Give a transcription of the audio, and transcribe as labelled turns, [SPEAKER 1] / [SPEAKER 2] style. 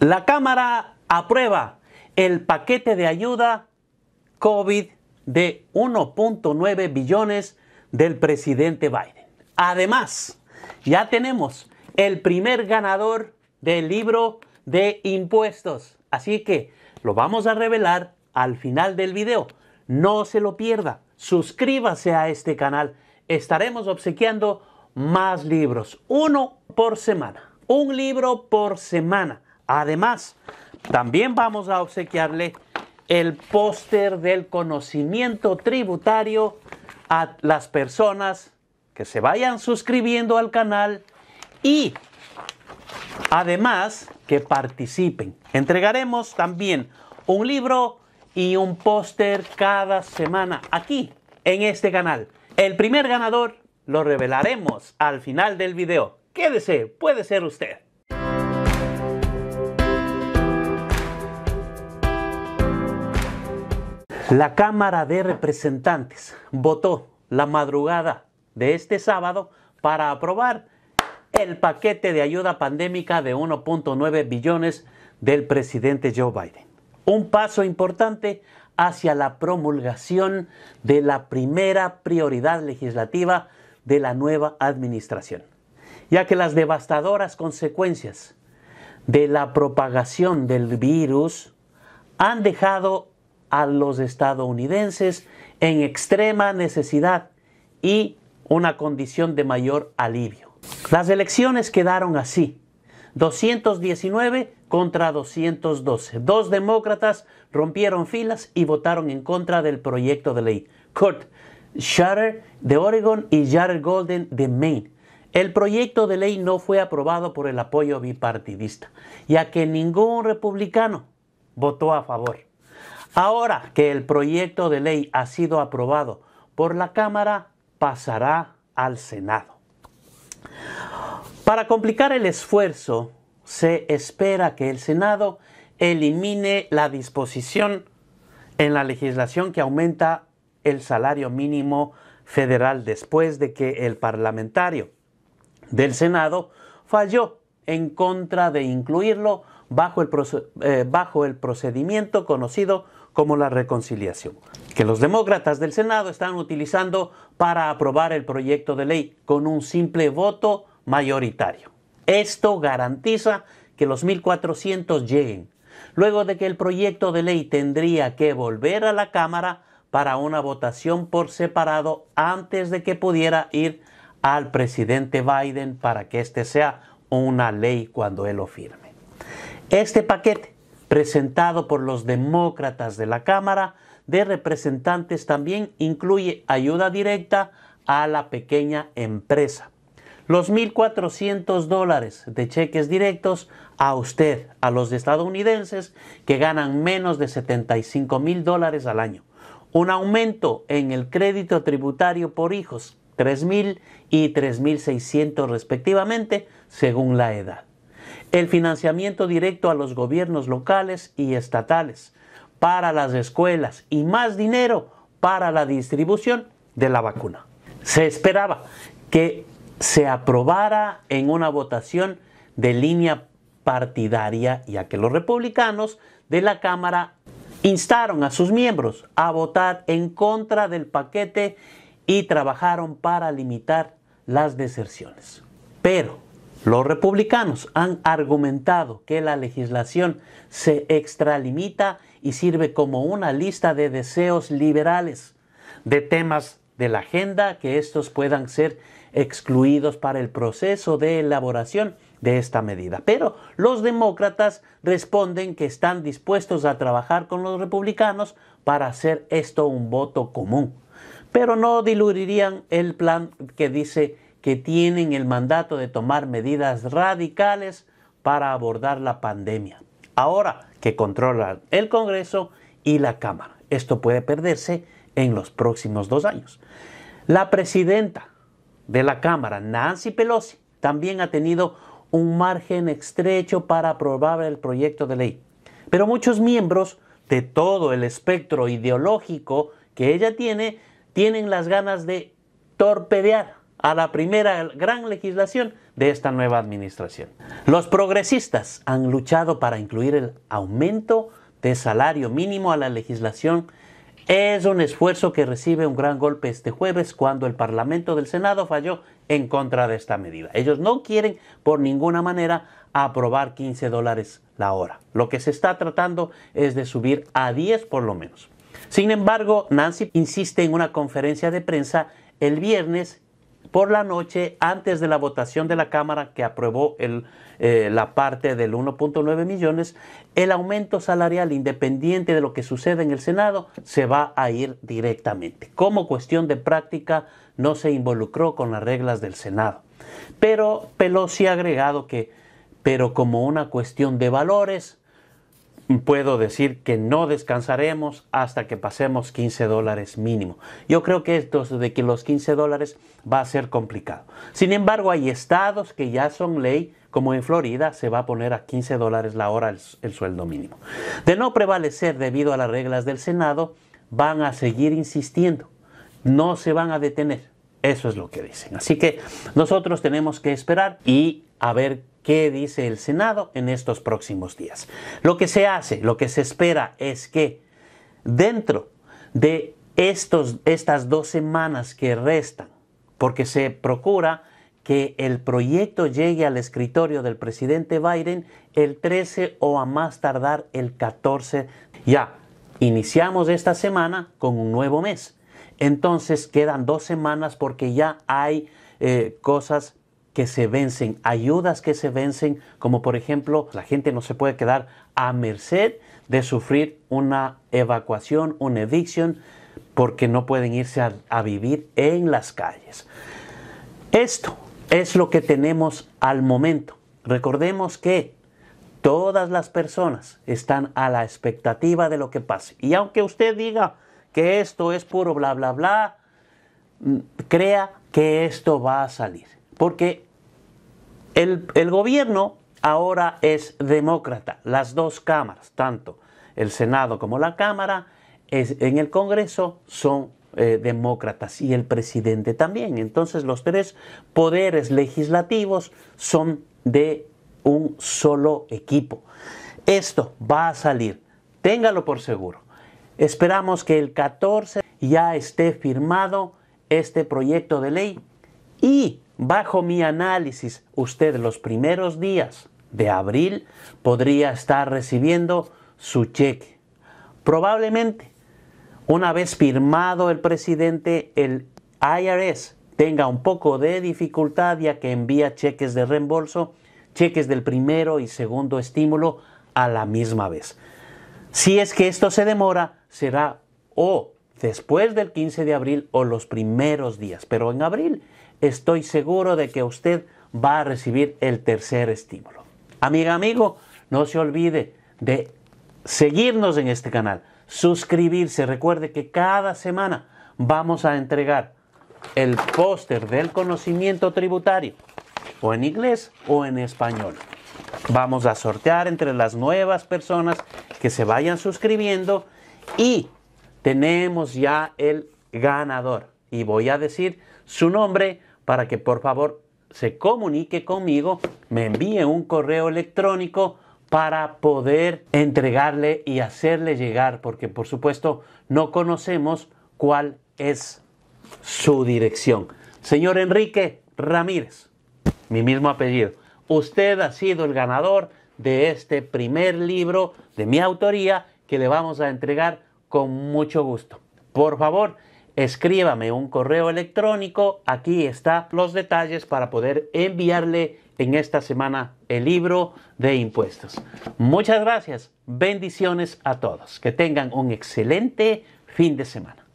[SPEAKER 1] La Cámara aprueba el paquete de ayuda COVID de 1.9 billones del presidente Biden. Además, ya tenemos el primer ganador del libro de impuestos. Así que lo vamos a revelar al final del video. No se lo pierda. Suscríbase a este canal. Estaremos obsequiando más libros. Uno por semana. Un libro por semana Además, también vamos a obsequiarle el póster del conocimiento tributario a las personas que se vayan suscribiendo al canal y además que participen. Entregaremos también un libro y un póster cada semana aquí en este canal. El primer ganador lo revelaremos al final del video. Quédese, puede ser usted. La Cámara de Representantes votó la madrugada de este sábado para aprobar el paquete de ayuda pandémica de 1.9 billones del presidente Joe Biden. Un paso importante hacia la promulgación de la primera prioridad legislativa de la nueva administración, ya que las devastadoras consecuencias de la propagación del virus han dejado a los estadounidenses en extrema necesidad y una condición de mayor alivio. Las elecciones quedaron así. 219 contra 212. Dos demócratas rompieron filas y votaron en contra del proyecto de ley. Kurt Shutter de Oregon y Jared Golden de Maine. El proyecto de ley no fue aprobado por el apoyo bipartidista, ya que ningún republicano votó a favor. Ahora que el proyecto de ley ha sido aprobado por la Cámara, pasará al Senado. Para complicar el esfuerzo, se espera que el Senado elimine la disposición en la legislación que aumenta el salario mínimo federal después de que el parlamentario del Senado falló en contra de incluirlo bajo el, eh, procedimiento conocido como la reconciliación, que los demócratas del Senado están utilizando para aprobar el proyecto de ley con un simple voto mayoritario. Esto garantiza que los 1.400 lleguen, luego de que el proyecto de ley tendría que volver a la Cámara para una votación por separado antes de que pudiera ir al presidente Biden para que éste sea una ley cuando él lo firme. Este paquete presentado por los demócratas de la Cámara de Representantes también incluye ayuda directa a la pequeña empresa. Los 1.400 dólares de cheques directos a usted, a los estadounidenses que ganan menos de $75,000 dólares al año. Un aumento en el crédito tributario por hijos, 3.000 y 3.600 respectivamente, según la edad el financiamiento directo a los gobiernos locales y estatales, para las escuelas y más dinero para la distribución de la vacuna. Se esperaba que se aprobara en una votación de línea partidaria, ya que los republicanos de la Cámara instaron a sus miembros a votar en contra del paquete y trabajaron para limitar las deserciones. Pero los republicanos han argumentado que la legislación se extralimita y sirve como una lista de deseos liberales de temas de la agenda que estos puedan ser excluidos para el proceso de elaboración de esta medida. Pero los demócratas responden que están dispuestos a trabajar con los republicanos para hacer esto un voto común. Pero no diluirían el plan que dice que tienen el mandato de tomar medidas radicales para abordar la pandemia, ahora que controlan el Congreso y la Cámara. Esto puede perderse en los próximos dos años. La presidenta de la Cámara, Nancy Pelosi, también ha tenido un margen estrecho para aprobar el proyecto de ley. Pero muchos miembros de todo el espectro ideológico que ella tiene, tienen las ganas de torpedear a la primera gran legislación de esta nueva administración. Los progresistas han luchado para incluir el aumento de salario mínimo a la legislación. Es un esfuerzo que recibe un gran golpe este jueves cuando el Parlamento del Senado falló en contra de esta medida. Ellos no quieren por ninguna manera aprobar 15 dólares la hora. Lo que se está tratando es de subir a 10 por lo menos. Sin embargo, Nancy insiste en una conferencia de prensa el viernes por la noche antes de la votación de la Cámara que aprobó eh, la parte del 1.9 millones, el aumento salarial independiente de lo que sucede en el Senado se va a ir directamente. Como cuestión de práctica no se involucró con las reglas del Senado. Pero Pelosi ha agregado que, pero como una cuestión de valores, puedo decir que no descansaremos hasta que pasemos 15 dólares mínimo. Yo creo que esto de que los 15 dólares va a ser complicado. Sin embargo, hay estados que ya son ley, como en Florida, se va a poner a 15 dólares la hora el, el sueldo mínimo. De no prevalecer debido a las reglas del Senado, van a seguir insistiendo. No se van a detener. Eso es lo que dicen. Así que nosotros tenemos que esperar y a ver qué dice el Senado en estos próximos días. Lo que se hace, lo que se espera es que dentro de estos, estas dos semanas que restan, porque se procura que el proyecto llegue al escritorio del presidente Biden el 13 o a más tardar el 14. Ya, iniciamos esta semana con un nuevo mes. Entonces quedan dos semanas porque ya hay eh, cosas que se vencen, ayudas que se vencen, como por ejemplo la gente no se puede quedar a merced de sufrir una evacuación, una evicción, porque no pueden irse a, a vivir en las calles. Esto es lo que tenemos al momento. Recordemos que todas las personas están a la expectativa de lo que pase. Y aunque usted diga que esto es puro bla, bla, bla, mm, crea que esto va a salir porque el, gobierno ahora es demócrata. Las dos cámaras, tanto el Senado como la Cámara, en el Congreso son eh, demócratas y el presidente también. Entonces los tres poderes legislativos son de un solo equipo. Esto va a salir, téngalo por seguro. Esperamos que el 14 ya esté firmado este proyecto de ley y Bajo mi análisis, usted los primeros días de abril podría estar recibiendo su cheque. Probablemente, una vez firmado el presidente, el IRS tenga un poco de dificultad ya que envía cheques de reembolso, cheques del primero y segundo estímulo a la misma vez. Si es que esto se demora, será o después del 15 de abril o los primeros días, pero en abril estoy seguro de que usted va a recibir el tercer estímulo. Amiga, amigo, no se olvide de seguirnos en este canal, suscribirse. Recuerde que cada semana vamos a entregar el póster del conocimiento tributario, o en inglés o en español. Vamos a sortear entre las nuevas personas que se vayan suscribiendo y tenemos ya el ganador. Y voy a decir su nombre, para que por favor se comunique conmigo, me envíe un correo electrónico para poder entregarle y hacerle llegar, porque por supuesto no conocemos cuál es su dirección. Señor Enrique Ramírez, mi mismo apellido, usted ha sido el ganador de este primer libro de mi autoría que le vamos a entregar con mucho gusto. Por favor, escríbame un correo electrónico. Aquí están los detalles para poder enviarle en esta semana el libro de impuestos. Muchas gracias. Bendiciones a todos. Que tengan un excelente fin de semana.